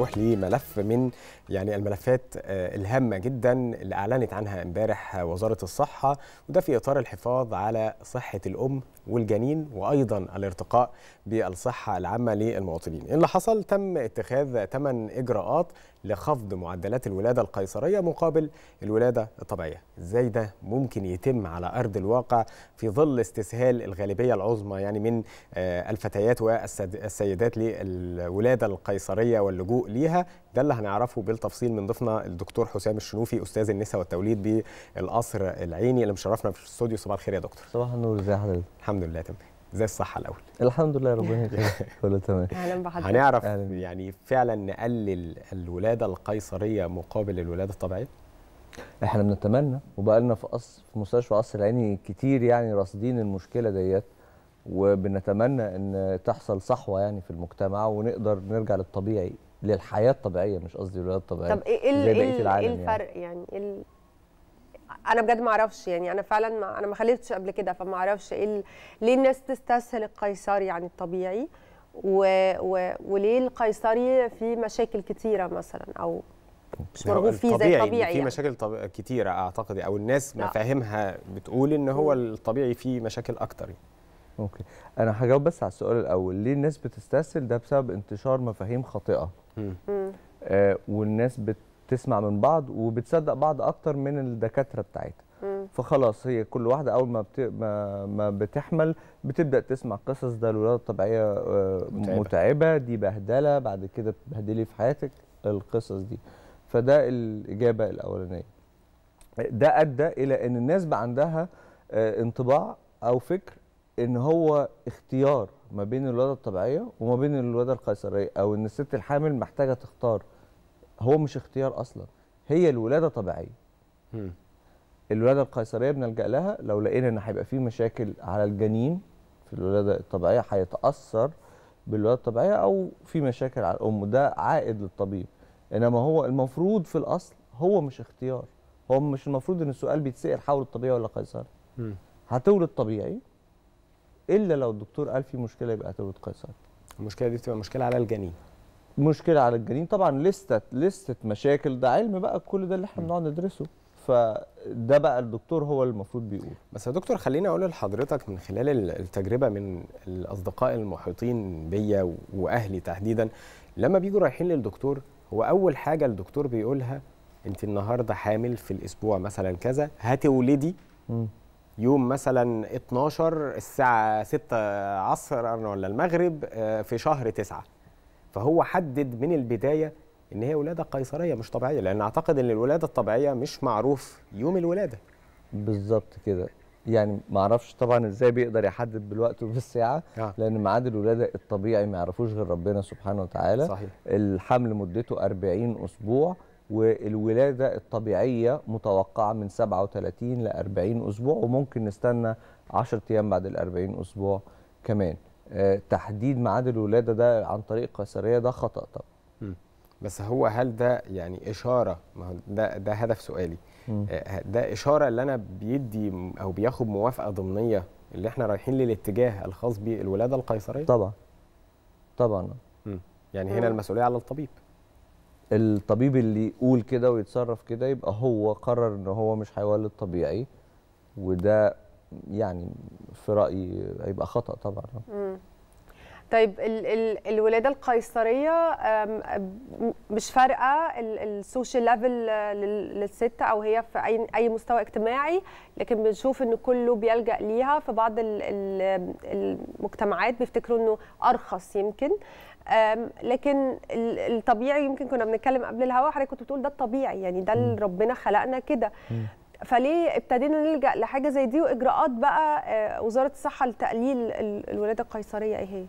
نروح لملف من يعني الملفات آه، الهامه جدا اللي اعلنت عنها امبارح وزاره الصحه وده في اطار الحفاظ على صحه الام والجنين وايضا الارتقاء بالصحه العامه للمواطنين. اللي حصل تم اتخاذ ثمان اجراءات لخفض معدلات الولادة القيصرية مقابل الولادة الطبيعية ازاي ده ممكن يتم على أرض الواقع في ظل استسهال الغالبية العظمى يعني من آه، الفتيات والسيدات للولادة القيصرية واللجوء ليها ده اللي هنعرفه بالتفصيل من ضيفنا الدكتور حسام الشنوفي أستاذ النساء والتوليد بالقصر العيني اللي مشرفنا في الاستوديو صباح الخير يا دكتور صباح النور ازي حضرتك الحمد لله تمام زي الصحه الاول الحمد لله ربنا يخليك كله تمام اهلا بحضرتك هنعرف يعني فعلا نقلل الولاده القيصريه مقابل الولاده الطبيعيه احنا بنتمنى وبقى لنا في قص في مستشفى قصر العيني كتير يعني راصدين المشكله ديت وبنتمنى ان تحصل صحوه يعني في المجتمع ونقدر نرجع للطبيعي للحياه الطبيعيه مش قصدي الولاده الطبيعيه طب ايه ايه, إيه يعني. الفرق يعني, يعني انا بجد ما اعرفش يعني انا فعلا ما انا ما خلفتش قبل كده فما اعرفش ايه ليه الناس تستسهل القيصري عن يعني الطبيعي و... و... وليه القيصري في مشاكل كتيره مثلا او مش مرغوب فيه زي الطبيعي في يعني. مشاكل طب... كتيره اعتقد او الناس مفاهيمها نعم. بتقول ان هو الطبيعي فيه مشاكل اكتر يعني. اوكي انا هجاوب بس على السؤال الاول ليه الناس بتستسهل ده بسبب انتشار مفاهيم خاطئه آه والناس بت بتسمع من بعض وبتصدق بعض اكتر من الدكاتره بتاعتها فخلاص هي كل واحده اول ما بت... ما... ما بتحمل بتبدا تسمع قصص ده الولاده الطبيعيه آه، متعبة. متعبه دي بهدله بعد كده بتبهدلي في حياتك القصص دي فده الاجابه الاولانيه ده ادى الى ان الناس بقى عندها آه، انطباع او فكر ان هو اختيار ما بين الولاده الطبيعيه وما بين الولاده القيصريه او ان الست الحامل محتاجه تختار هو مش اختيار اصلا هي الولاده طبيعيه الولاده القيصريه بنلجا لها لو لقينا ان هيبقى في مشاكل على الجنين في الولاده الطبيعيه هيتاثر بالولاده الطبيعيه او في مشاكل على الام ده عائد للطبيب انما هو المفروض في الاصل هو مش اختيار هو مش المفروض ان السؤال بيتسال حول الطبيعي ولا قيصري هتولد طبيعي الا لو الدكتور قال في مشكله يبقى هتولد قيصري المشكله دي بتبقى مشكله على الجنين مشكله على الجنين طبعا لسته لسته مشاكل ده علم بقى كل ده اللي احنا بنقعد ندرسه فده بقى الدكتور هو المفروض بيقول بس يا دكتور خليني اقول لحضرتك من خلال التجربه من الاصدقاء المحيطين بيا واهلي تحديدا لما بيجوا رايحين للدكتور هو اول حاجه الدكتور بيقولها انت النهارده حامل في الاسبوع مثلا كذا هتولدي يوم مثلا 12 الساعه 6 عصرا ولا المغرب آه، في شهر 9 فهو حدد من البدايه ان هي ولاده قيصريه مش طبيعيه لان اعتقد ان الولاده الطبيعيه مش معروف يوم الولاده بالظبط كده يعني ما اعرفش طبعا ازاي بيقدر يحدد بالوقت وبالساعه آه. لان ميعاد الولاده الطبيعي ما يعرفوش غير ربنا سبحانه وتعالى صحيح. الحمل مدته 40 اسبوع والولاده الطبيعيه متوقعه من 37 ل 40 اسبوع وممكن نستنى 10 ايام بعد ال 40 اسبوع كمان آه، تحديد ميعاد الولاده ده عن طريق قيصريه ده خطا طبعا بس هو هل ده يعني اشاره ما هو ده ده هدف سؤالي آه، ده اشاره اللي انا بيدي او بياخد موافقه ضمنيه اللي احنا رايحين للاتجاه الخاص بالولاده القيصريه طبعا طبعا يعني هنا المسؤوليه على الطبيب الطبيب اللي يقول كده ويتصرف كده يبقى هو قرر ان هو مش هيولد طبيعي وده يعني في رايي هيبقى خطا طبعا مم. طيب ال ال الولاده القيصريه مش فارقه السوشيال ليفل آه، للست او هي في اي اي مستوى اجتماعي لكن بنشوف ان كله بيلجا ليها في بعض ال ال المجتمعات بيفتكروا انه ارخص يمكن لكن الطبيعي يمكن كنا بنتكلم قبل الهوا حضرتك كنت بتقول ده الطبيعي يعني ده اللي ربنا خلقنا كده فليه ابتدينا نلجا لحاجه زي دي واجراءات بقى آه، وزاره الصحه لتقليل الولاده القيصريه ايه هي؟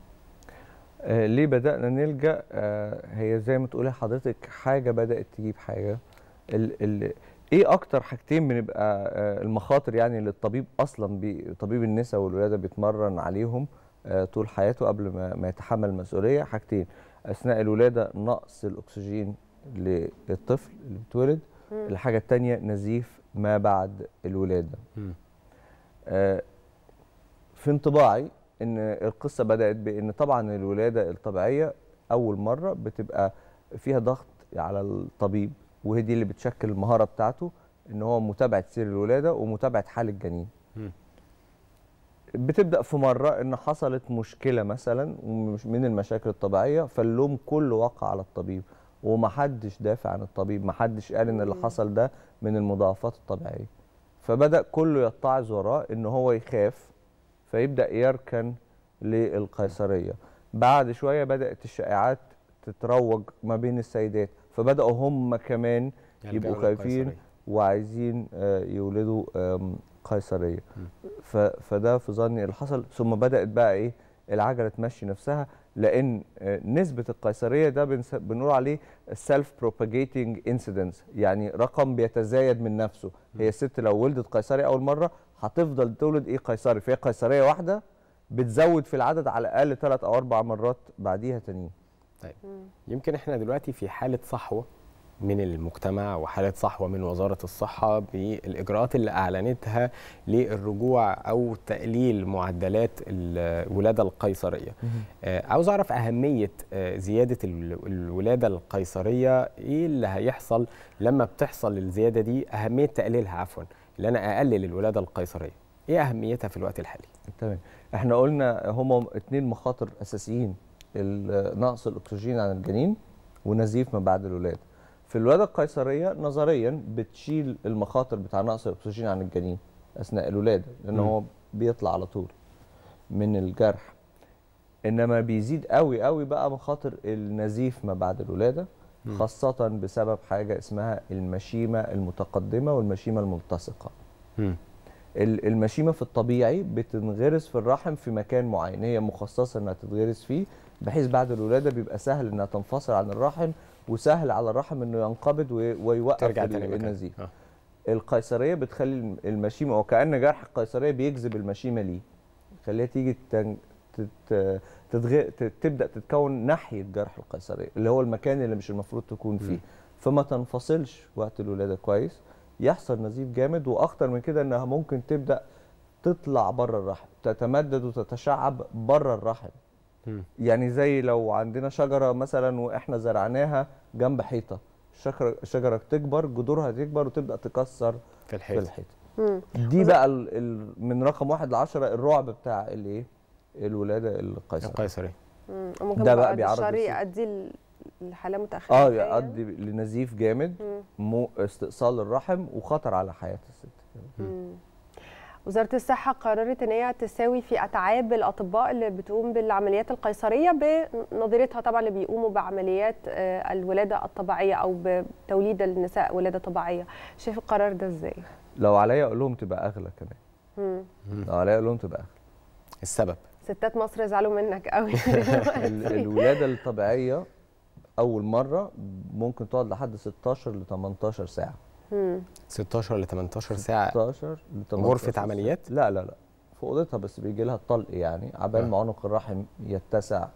آه، ليه بدانا نلجا آه، هي زي ما تقولي حضرتك حاجه بدات تجيب حاجه ال ال ايه اكتر حاجتين بنبقى المخاطر يعني اللي الطبيب اصلا طبيب النساء والولاده بيتمرن عليهم طول حياته قبل ما, ما يتحمل المسؤوليه حاجتين اثناء الولاده نقص الاكسجين للطفل اللي بيتولد الحاجه الثانيه نزيف ما بعد الولاده آه في انطباعي ان القصه بدات بان طبعا الولاده الطبيعيه اول مره بتبقى فيها ضغط على الطبيب وهي دي اللي بتشكل المهاره بتاعته ان هو متابعه سير الولاده ومتابعه حال الجنين بتبدا في مره ان حصلت مشكله مثلا من المشاكل الطبيعيه فاللوم كله وقع على الطبيب ومحدش دافع عن الطبيب محدش قال ان اللي حصل ده من المضاعفات الطبيعيه فبدا كله يتعظ وراه ان هو يخاف فيبدا يركن للقيصريه بعد شويه بدات الشائعات تتروج ما بين السيدات فبداوا هم كمان يبقوا خايفين وعايزين آه، يولدوا قيصريه فده في ظني اللي حصل ثم بدات بقى ايه العجله تمشي نفسها لان آه، نسبه القيصريه ده بنقول عليه سيلف بروباجيتنج انسيدنس يعني رقم بيتزايد من نفسه هي الست لو ولدت قيصري اول مره هتفضل تولد ايه قيصري فهي قيصريه واحده بتزود في العدد على الاقل ثلاث او اربع مرات بعديها تانيين طيب يمكن احنا دلوقتي في حاله صحوه من المجتمع وحالات صحوه من وزاره الصحه بالاجراءات اللي اعلنتها للرجوع او تقليل معدلات الولاده القيصريه. آه، عاوز اعرف اهميه آه، زياده الولاده القيصريه ايه اللي هيحصل لما بتحصل الزياده دي اهميه تقليلها عفوا اللي انا اقلل الولاده القيصريه ايه اهميتها في الوقت الحالي؟ تمام احنا قلنا هما اثنين مخاطر اساسيين نقص الاكسجين عن الجنين ونزيف ما بعد الولاده. في الولاده القيصريه نظريا بتشيل المخاطر بتاع نقص الاكسجين عن الجنين اثناء الولاده لان هو بيطلع على طول من الجرح انما بيزيد قوي قوي بقى مخاطر النزيف ما بعد الولاده خاصه بسبب حاجه اسمها المشيمه المتقدمه والمشيمه الملتصقه المشيمه في الطبيعي بتنغرس في الرحم في مكان معين هي مخصصه انها تتغرس فيه بحيث بعد الولاده بيبقى سهل انها تنفصل عن الرحم وسهل على الرحم انه ينقبض ويوقف ترجع تاني النزيف آه. القيصريه بتخلي المشيمه وكان جرح القيصريه بيجذب المشيمه ليه يخليها تيجي تتغ... تبدا تتكون ناحيه جرح القيصريه اللي هو المكان اللي مش المفروض تكون فيه م. فما تنفصلش وقت الولاده كويس يحصل نزيف جامد واخطر من كده انها ممكن تبدا تطلع بره الرحم تتمدد وتتشعب بره الرحم يعني زي لو عندنا شجره مثلا واحنا زرعناها جنب حيطه الشجره الشجره تكبر جذورها تكبر وتبدا تكسر في الحيطه, في الحيطة. دي بقى من رقم واحد لعشرة الرعب بتاع الايه الولاده القيصريه القيصريه ممكن ده بقى بيعرض الشر يؤدي لحاله متاخره اه يؤدي لنزيف جامد مو استئصال الرحم وخطر على حياه الست مم. مم. وزاره الصحه قررت ان هي تساوي في اتعاب الاطباء اللي بتقوم بالعمليات القيصريه بنظيرتها طبعا اللي بيقوموا بعمليات آه، الولاده الطبيعيه او بتوليد النساء ولاده طبيعيه شايف القرار ده ازاي لو عليا اقول لهم تبقى اغلى كمان لو عليا اقول لهم تبقى اغلى السبب ستات مصر زعلوا منك قوي الولاده الطبيعيه اول مره ممكن تقعد لحد 16 ل 18 ساعه 16 ل 18 ساعه 16 ل 18 غرفه عمليات لا لا لا في اوضتها بس بيجي لها الطلق يعني عبال آه. ما عنق الرحم يتسع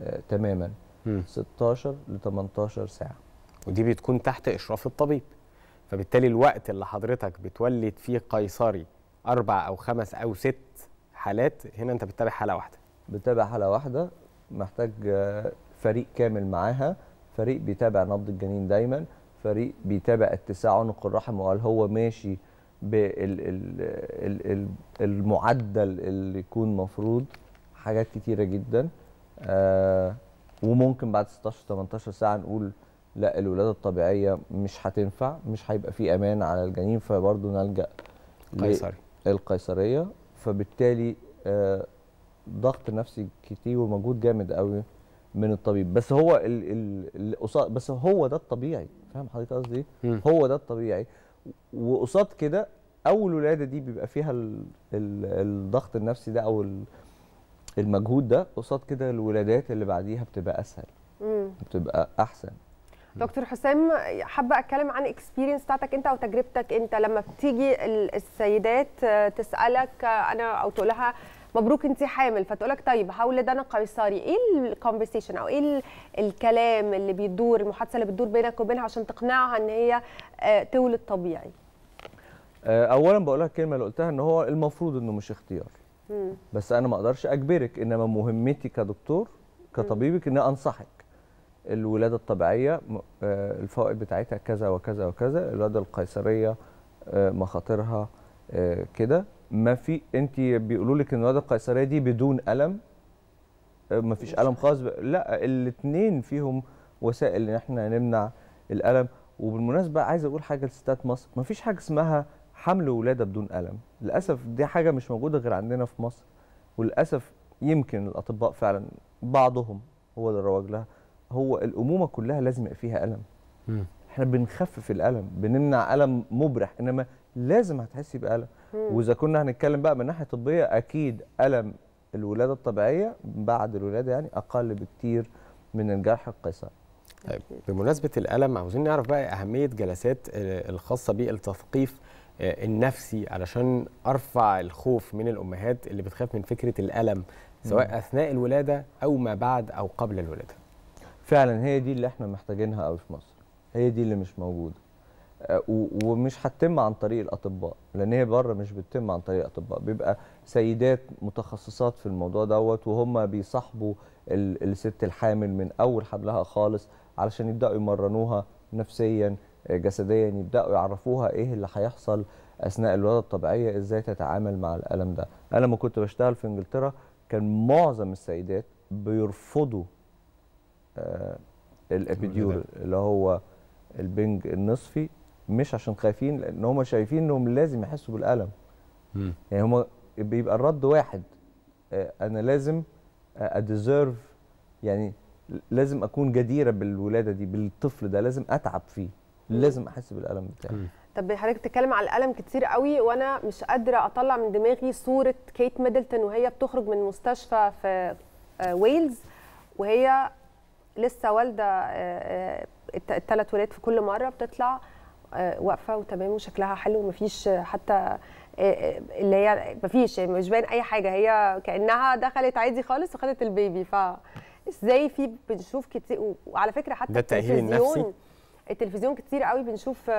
آه تماما مم. 16 ل 18 ساعه ودي بتكون تحت اشراف الطبيب فبالتالي الوقت اللي حضرتك بتولد فيه قيصري اربع او خمس او ست حالات هنا انت بتتابع حاله واحده بتتابع حاله واحده محتاج آه، فريق كامل معاها فريق بيتابع نبض الجنين دايما فريق بيتابع اتساع عنق الرحم وهل هو ماشي بالمعدل اللي يكون مفروض حاجات كتيره جدا آه، وممكن بعد 16 18 ساعه نقول لا الولاده الطبيعيه مش هتنفع مش هيبقى في امان على الجنين فبرضه نلجا القيصري القيصريه فبالتالي آه، ضغط نفسي كتير ومجهود جامد قوي من الطبيب بس هو ال ال ال بس هو ده الطبيعي فاهم حضرتك قصدي إيه؟ هو ده الطبيعي وقصاد كده اول ولاده دي بيبقى فيها ال ال الضغط النفسي ده او المجهود ده قصاد كده الولادات اللي بعديها بتبقى اسهل مم. بتبقى احسن دكتور حسام حابه اتكلم عن اكسبيرينس بتاعتك انت او تجربتك انت لما بتيجي السيدات تسالك انا او تقول لها مبروك انت حامل فتقول لك طيب هولد انا قيصري ايه الكونفرسيشن او ايه الكلام اللي بيدور المحادثه اللي بتدور بينك وبينها عشان تقنعها ان هي آه، تولد طبيعي آه، اولا بقول لك كلمه اللي قلتها ان هو المفروض انه مش اختيار مم. بس انا ما اقدرش اجبرك انما مهمتي كدكتور كطبيبك ان انصحك الولاده الطبيعيه آه، الفوائد بتاعتها كذا وكذا وكذا الولاده القيصريه مخاطرها كده ما في انت بيقولوا لك ان الرياضه القيصريه دي بدون الم آه، ما فيش الم خالص لا الاثنين فيهم وسائل ان احنا نمنع الالم وبالمناسبه عايز اقول حاجه لستات مصر ما فيش حاجه اسمها حمل ولاده بدون الم للاسف دي حاجه مش موجوده غير عندنا في مصر وللاسف يمكن الاطباء فعلا بعضهم هو اللي رواج لها هو الامومه كلها لازم يبقى فيها الم احنا بنخفف الالم بنمنع الم مبرح انما لازم هتحسي بالم واذا كنا هنتكلم بقى من ناحيه طبيه اكيد الم الولاده الطبيعيه بعد الولاده يعني اقل بكتير من الجرح القيصري طيب بمناسبه الالم عاوزين نعرف بقى اهميه جلسات الخاصه بالتثقيف آه، النفسي علشان ارفع الخوف من الامهات اللي بتخاف من فكره الالم سواء اثناء الولاده او ما بعد او قبل الولاده فعلا هي دي اللي احنا محتاجينها قوي في مصر هي دي اللي مش موجوده آه، ومش هتتم عن طريق الاطباء لان هي بره مش بتتم عن طريق الاطباء بيبقى سيدات متخصصات في الموضوع دوت وهم بيصاحبوا الست الحامل من اول حملها خالص علشان يبداوا يمرنوها نفسيا آه، جسديا يبداوا يعرفوها ايه اللي هيحصل اثناء الولاده الطبيعيه ازاي تتعامل مع الالم ده انا لما كنت بشتغل في انجلترا كان معظم السيدات بيرفضوا آه، الابيديور اللي هو البنج النصفي مش عشان خايفين لان هم شايفين انهم لازم يحسوا بالالم م. يعني هم بيبقى الرد واحد آه، انا لازم اديزيرف آه، يعني لازم اكون جديره بالولاده دي بالطفل ده لازم اتعب فيه لازم احس بالالم بتاعي طب حضرتك بتتكلم على الالم كتير قوي وانا مش قادره اطلع من دماغي صوره كيت ميدلتون وهي بتخرج من مستشفى في آه، ويلز وهي لسه والده الثلاث ولاد في كل مره بتطلع آه، واقفه وتمام وشكلها حلو ومفيش حتى آه، آه، اللي هي مفيش يعني مش باين اي حاجه هي كانها دخلت عادي خالص وخدت البيبي ف ازاي في بنشوف كتير وعلى فكره حتى ده التاهيل النفسي التلفزيون كتير قوي بنشوف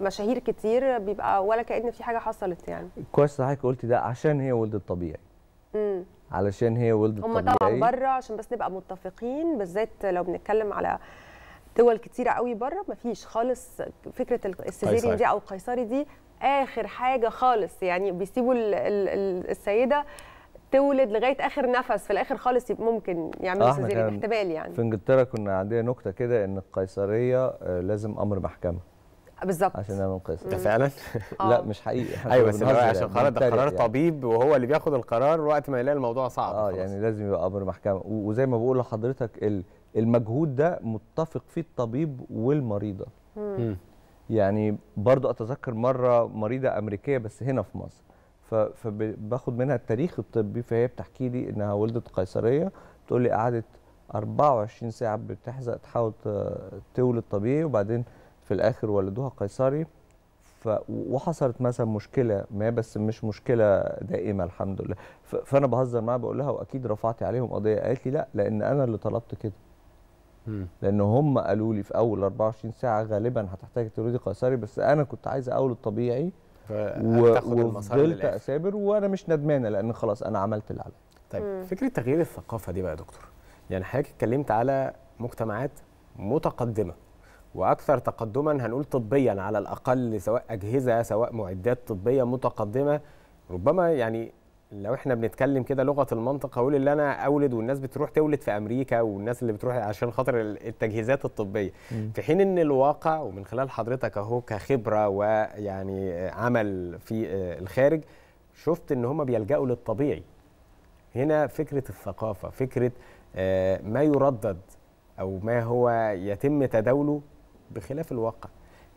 مشاهير كتير بيبقى ولا كأن في حاجه حصلت يعني كويس صحيح قلتي ده عشان هي ولدت طبيعي امم علشان هي ولدت طبيعي هم طبعا بره عشان بس نبقى متفقين بالذات لو بنتكلم على دول كتيره قوي بره مفيش خالص فكره السيزيري دي او القيصري دي اخر حاجه خالص يعني بيسيبوا السيده تولد لغايه اخر نفس في الاخر خالص ممكن يعملوا سيزيري يعني احتمال يعني في انجلترا كنا عندنا نكته كده ان القيصريه آه، لازم امر محكمه آه، بالظبط عشان انا منقذ ده فعلا آه. لا مش حقيقي ايوه بس عشان يعني، قرار ده قرار يعني. طبيب وهو اللي بياخد القرار وقت ما يلاقي الموضوع صعب اه يعني لازم يبقى امر محكمه وزي ما بقول لحضرتك المجهود ده متفق فيه الطبيب والمريضه يعني برضو اتذكر مره مريضه امريكيه بس هنا في مصر فباخد منها التاريخ الطبي فهي بتحكي لي انها ولدت قيصريه بتقول لي قعدت 24 ساعه بتحزق تحاول تولد طبيعي وبعدين في الاخر ولدوها قيصري ف... وحصلت مثلا مشكله ما بس مش مشكله دائمه الحمد لله ف... فانا بهزر معاها بقول لها واكيد رفعت عليهم قضيه قالت لي لا لان انا اللي طلبت كده لان هم قالوا لي في اول 24 ساعه غالبا هتحتاج تولدي قيصري بس انا كنت عايزه اول الطبيعي وفضلت اسابر وانا مش ندمانه لان خلاص انا عملت اللي علي. طيب فكره تغيير الثقافه دي بقى يا دكتور يعني حضرتك اتكلمت على مجتمعات متقدمه واكثر تقدما هنقول طبيا على الاقل سواء اجهزه سواء معدات طبيه متقدمه ربما يعني لو احنا بنتكلم كده لغه المنطق هقول اللي انا اولد والناس بتروح تولد في امريكا والناس اللي بتروح عشان خاطر التجهيزات الطبيه م. في حين ان الواقع ومن خلال حضرتك اهو كخبره ويعني عمل في الخارج شفت ان هم بيلجأوا للطبيعي هنا فكره الثقافه فكره آه، ما يردد او ما هو يتم تداوله بخلاف الواقع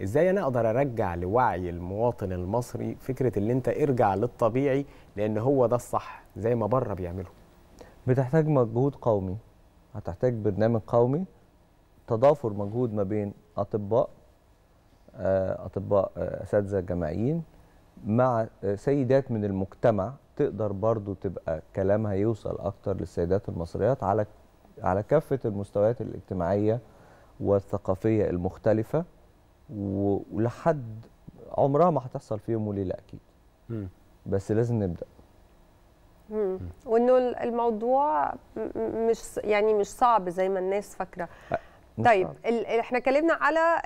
ازاي انا اقدر ارجع لوعي المواطن المصري فكره اللي انت ارجع للطبيعي لان هو ده الصح زي ما بره بيعمله بتحتاج مجهود قومي هتحتاج برنامج قومي تضافر مجهود ما بين اطباء آه، اطباء آه، اساتذه جامعيين مع آه، سيدات من المجتمع تقدر برضو تبقى كلامها يوصل اكتر للسيدات المصريات على على كافه المستويات الاجتماعيه والثقافيه المختلفه ولحد عمرها ما هتحصل في يوم وليله اكيد بس لازم نبدا وانه الموضوع مش يعني مش صعب زي ما الناس فاكره طيب احنا اتكلمنا على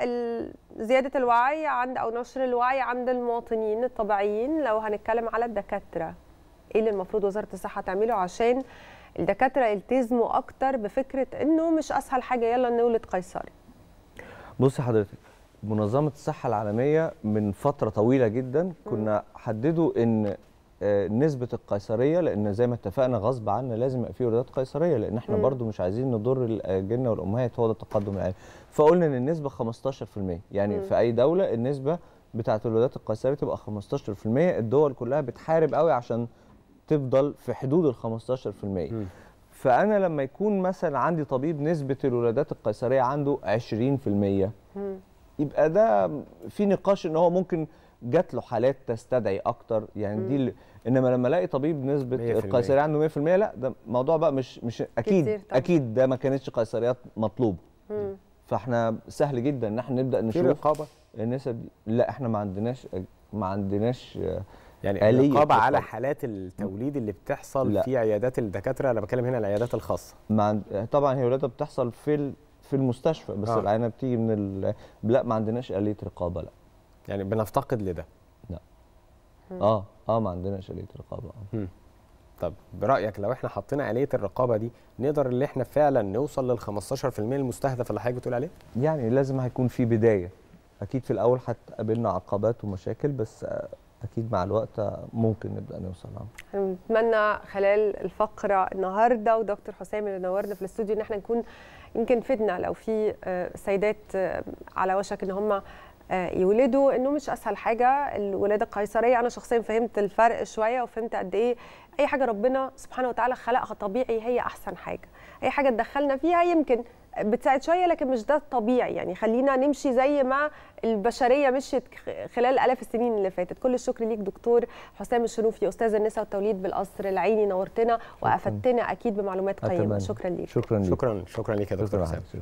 زياده الوعي عند او نشر الوعي عند المواطنين الطبيعيين لو هنتكلم على الدكاتره ايه اللي المفروض وزاره الصحه تعمله عشان الدكاتره التزموا اكتر بفكره انه مش اسهل حاجه يلا نولد قيصري بصي حضرتك منظمه الصحه العالميه من فتره طويله جدا كنا حددوا ان آه، نسبة القيصرية لأن زي ما اتفقنا غصب عنا لازم يبقى في ولادات قيصرية لأن احنا برضو مش عايزين نضر آه، الجنة والأمهات هو ده التقدم العالمي فقلنا إن النسبة 15% يعني في أي دولة النسبة بتاعة الولادات القيصرية تبقى 15% الدول كلها بتحارب قوي عشان تفضل في حدود ال 15% م. فانا لما يكون مثلا عندي طبيب نسبه الولادات القيصريه عنده 20% م. يبقى ده في نقاش ان هو ممكن جات له حالات تستدعي اكتر يعني م. دي اللي انما لما الاقي طبيب نسبه القيصريه عنده 100% لا ده موضوع بقى مش مش اكيد اكيد ده ما كانتش قيصريات مطلوبه فاحنا سهل جدا ان احنا نبدا نشوف في رقابه النسب دي لا احنا ما عندناش ما عندناش يعني الرقابه على حالات التوليد اللي بتحصل لا. في عيادات الدكاتره انا بتكلم هنا العيادات الخاصه مع طبعا هي ولادة بتحصل في في المستشفى بس آه. العينه بتيجي من ال... لا ما عندناش اليه رقابه لا يعني بنفتقد لده لا اه اه ما عندناش اليه رقابه آه. طب برايك لو احنا حطينا اليه الرقابه دي نقدر اللي احنا فعلا نوصل لل 15% المستهدف اللي حضرتك بتقول عليه يعني لازم هيكون في بدايه اكيد في الاول هتقابلنا عقبات ومشاكل بس اكيد مع الوقت ممكن نبدا نوصل لها نتمنى خلال الفقره النهارده ودكتور حسام اللي نورنا في الاستوديو ان احنا نكون يمكن فدنا لو في آه، سيدات آه، على وشك ان هم آه، يولدوا انه مش اسهل حاجه الولاده القيصريه انا شخصيا فهمت الفرق شويه وفهمت قد ايه اي حاجه ربنا سبحانه وتعالى خلقها طبيعي هي احسن حاجه اي حاجه تدخلنا فيها يمكن بتساعد شويه لكن مش ده الطبيعي يعني خلينا نمشي زي ما البشريه مشيت خلال الاف السنين اللي فاتت كل الشكر ليك دكتور حسام الشنوفي استاذ النساء والتوليد بالقصر العيني نورتنا وافدتنا اكيد بمعلومات قيمه شكرا ليك شكرا ليك شكرا شكرا ليك يا دكتور حسام